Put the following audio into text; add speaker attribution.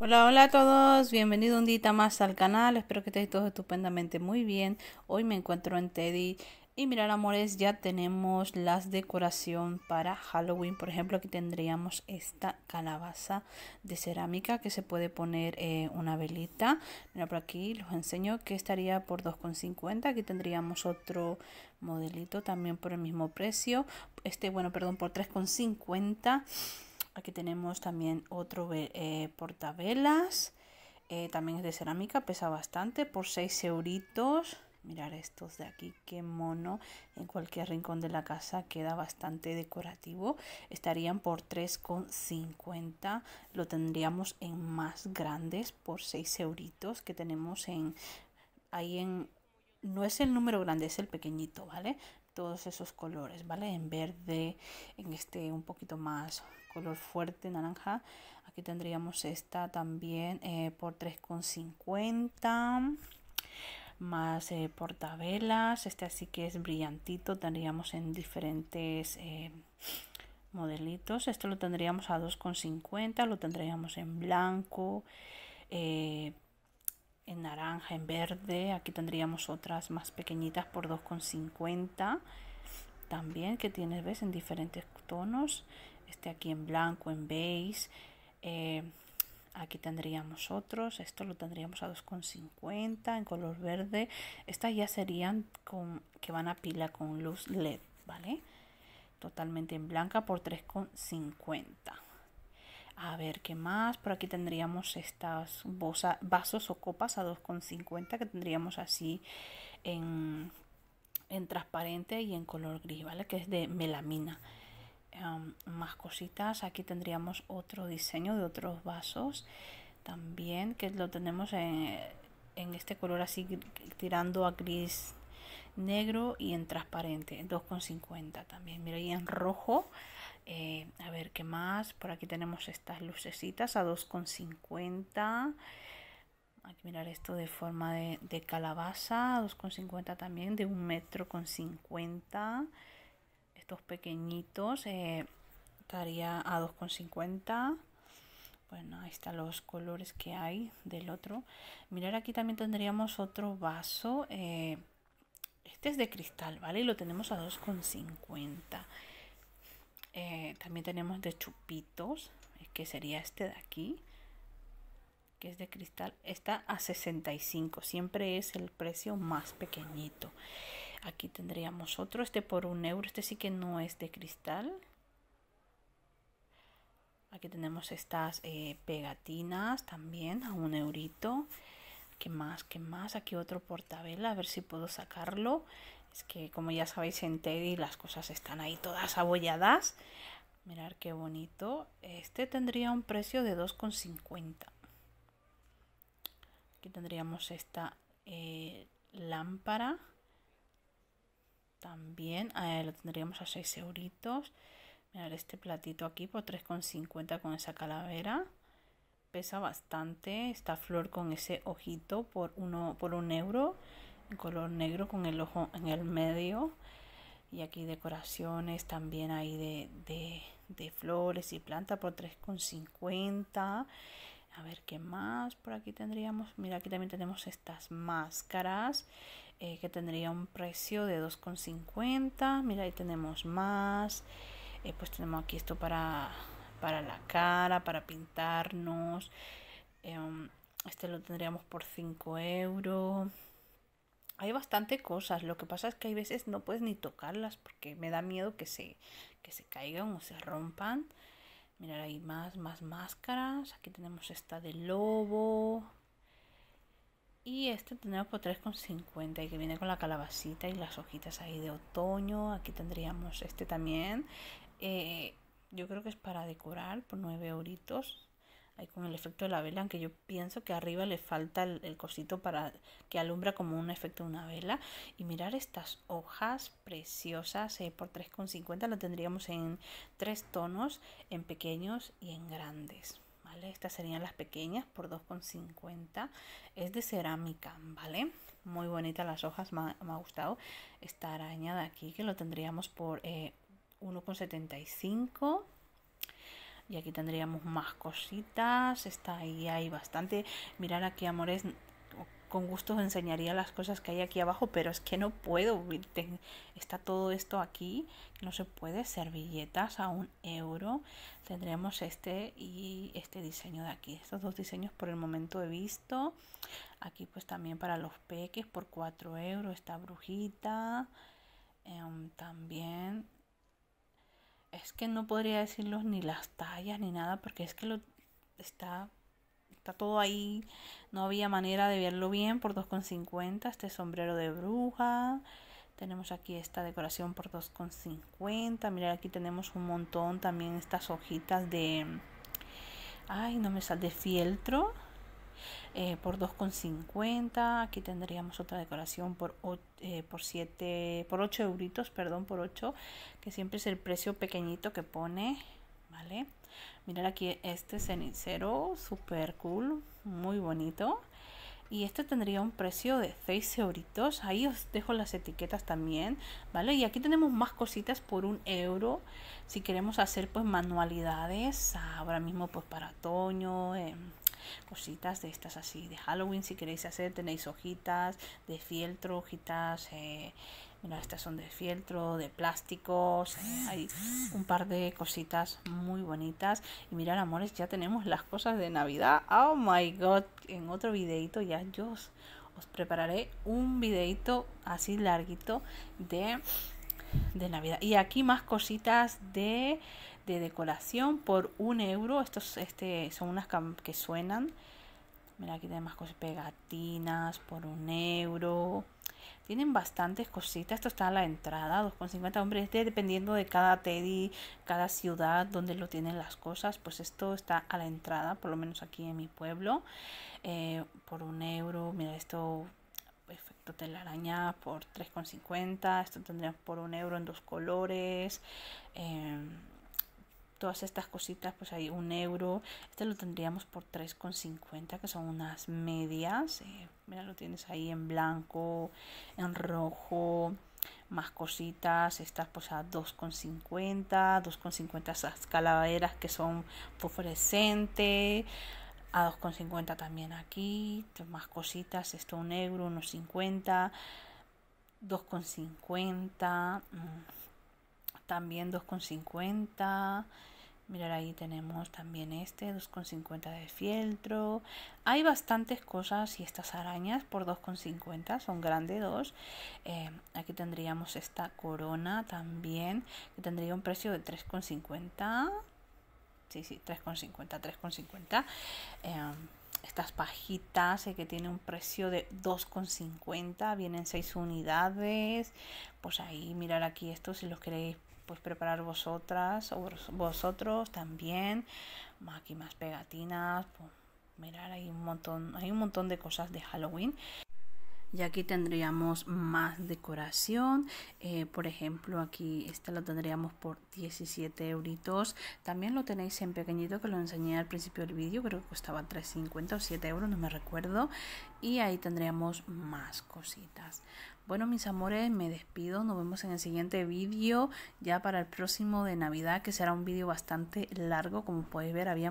Speaker 1: Hola, hola a todos, bienvenido un día más al canal, espero que estéis todos estupendamente muy bien. Hoy me encuentro en Teddy y mirar amores, ya tenemos las decoración para Halloween. Por ejemplo, aquí tendríamos esta calabaza de cerámica que se puede poner eh, una velita. Mira, por aquí los enseño que estaría por 2,50. Aquí tendríamos otro modelito también por el mismo precio. Este, bueno, perdón, por 3,50. Aquí tenemos también otro eh, portavelas. Eh, también es de cerámica, pesa bastante, por 6 euritos. Mirar estos de aquí, qué mono. En cualquier rincón de la casa queda bastante decorativo. Estarían por 3,50. Lo tendríamos en más grandes por 6 euritos que tenemos en ahí en... No es el número grande, es el pequeñito, ¿vale? Todos esos colores, ¿vale? En verde, en este un poquito más color fuerte naranja aquí tendríamos esta también eh, por 3,50 más portabelas, eh, portavelas este así que es brillantito tendríamos en diferentes eh, modelitos esto lo tendríamos a 2,50 lo tendríamos en blanco eh, en naranja, en verde. Aquí tendríamos otras más pequeñitas por 2,50 también que tienes, ves, en diferentes tonos este aquí en blanco, en beige. Eh, aquí tendríamos otros, esto lo tendríamos a 2,50 en color verde. Estas ya serían con, que van a pila con luz LED, ¿vale? Totalmente en blanca por 3,50. A ver, ¿qué más? Por aquí tendríamos estas vasos o copas a 2,50 que tendríamos así en, en transparente y en color gris, ¿vale? Que es de melamina. Em, más cositas. Aquí tendríamos otro diseño de otros vasos también que lo tenemos en, este color así tirando a gris negro y en transparente 2,50 también mira y en rojo eh, a ver qué más por aquí tenemos estas lucecitas a 2,50 aquí mirar esto de forma de, de calabaza 2,50 también de un metro con 50 estos pequeñitos estaría eh, a 2,50 bueno ahí están los colores que hay del otro mirar aquí también tendríamos otro vaso eh, este es de cristal vale y lo tenemos a 2,50 eh, también tenemos de chupitos que sería este de aquí que es de cristal está a 65 siempre es el precio más pequeñito Aquí tendríamos otro, este por un euro, este sí que no es de cristal. Aquí tenemos estas eh, pegatinas también a un eurito. ¿Qué más? ¿Qué más? Aquí otro portabela, a ver si puedo sacarlo. Es que como ya sabéis en Teddy las cosas están ahí todas abolladas. Mirar qué bonito. Este tendría un precio de 2,50. Aquí tendríamos esta eh, lámpara también lo tendríamos a 6 euritos. Mirad este platito aquí por 3,50 con esa calavera. Pesa bastante. Esta flor con ese ojito por, uno, por un euro. En color negro con el ojo en el medio. Y aquí decoraciones también hay de, de flores y planta por 3,50. A ver qué más por aquí tendríamos. Mira, aquí también tenemos estas máscaras eh, que tendría un precio de 2,50. Mira, ahí tenemos más. Eh, pues tenemos aquí esto para, para la cara, para pintarnos. Em, este lo tendríamos por 5 euros. Hay bastante cosas, lo que pasa es que hay veces no puedes ni tocarlas porque me da miedo que se, que se caigan o se rompan. mira hay más, más máscaras. Aquí tenemos esta de lobo. Y este tenemos por 3,50 y que viene con la calabacita y las hojitas ahí de otoño. Aquí tendríamos este también. Eh, yo creo que es para decorar por 9 euritos. Ahí con el efecto de la vela, aunque yo pienso que arriba le falta el, cosito para que alumbra como un efecto de una vela. Y mirar estas hojas preciosas eh, por 3,50. Lo tendríamos en tres tonos, en pequeños y en grandes. Estas serían las pequeñas por 2,50. Es de cerámica, ¿vale? Muy bonita las hojas, me ha, gustado esta araña de aquí, que lo tendríamos por 1,75. Eh, y aquí tendríamos más cositas. Está ahí, hay bastante. Mirar aquí, amores, con gusto os enseñaría las cosas que hay aquí abajo, pero es que no puedo. Está todo esto aquí, no se puede. Servilletas a un euro. Tendremos este y este diseño de aquí. Estos dos diseños por el momento he visto. Aquí pues también para los peques por 4 euros. Esta brujita. Em, también es que no podría decirlo ni las tallas ni nada porque es que lo está está todo ahí. No había manera de verlo bien por 2,50. Este sombrero de bruja. Tenemos aquí esta decoración por 2,50. Mirad, aquí tenemos un montón también estas hojitas de... Ay, no me sale de fieltro. Eh, por 2,50. Aquí tendríamos otra decoración por, eh, por 7, por 8 euritos, perdón, por 8, que siempre es el precio pequeñito que pone, ¿vale? Mirar aquí este cenicero, super cool, muy bonito. Y este tendría un precio de 6 euritos. Ahí os dejo las etiquetas también, ¿vale? Y aquí tenemos más cositas por un euro. Si queremos hacer pues manualidades ahora mismo pues para otoño, eh, cositas de estas así de Halloween si queréis hacer tenéis hojitas de fieltro hojitas eh, mira estas son de fieltro de plásticos eh, hay un par de cositas muy bonitas y mirad amores ya tenemos las cosas de navidad oh my god en otro videito ya yo os, os prepararé un videito así larguito de de Navidad. Y aquí más cositas de de decoración por un euro. Estos este, son unas que suenan. Mira, aquí tenemos cosas, pegatinas por un euro. Tienen bastantes cositas. Esto está a la entrada, 2,50. Hombre, este dependiendo de cada Teddy, cada ciudad donde lo tienen las cosas. Pues esto está a la entrada, por lo menos aquí en mi pueblo. Eh, por un euro. Mira, esto efecto telaraña por 3,50. Esto tendría por un euro en dos colores. Em, todas estas cositas, pues hay un euro. Este lo tendríamos por 3,50, que son unas medias. Eh, mira, lo tienes ahí en blanco, en rojo, más cositas. Estas pues a 2,50, 2,50 esas calaveras que son fosforescentes. A 2,50 también aquí, más cositas, esto un euro, unos 50, 2,50. También 2,50. Mirar ahí tenemos también este 2,50 de fieltro. Hay bastantes cosas y estas arañas por 2,50 son grandes dos. Eh, aquí tendríamos esta corona también que tendría un precio de 3,50. Sí, sí, 3,50, 3,50. Em, estas pajitas eh, que tiene un precio de 2,50, vienen 6 unidades. Pues ahí mirar aquí esto si los queréis pues preparar vosotras o vosotros también. Aquí más pegatinas, pues, mirar, hay un montón, hay un montón de cosas de Halloween. Y aquí tendríamos más decoración. Eh, por ejemplo, aquí esta lo tendríamos por 17 euros También lo tenéis en pequeñito que lo enseñé al principio del vídeo. Creo que costaba 3,50 o 7 euros, no me recuerdo. Y ahí tendríamos más cositas. Bueno, mis amores, me despido. Nos vemos en el siguiente vídeo, ya para el próximo de Navidad, que será un vídeo bastante largo, como podéis ver, había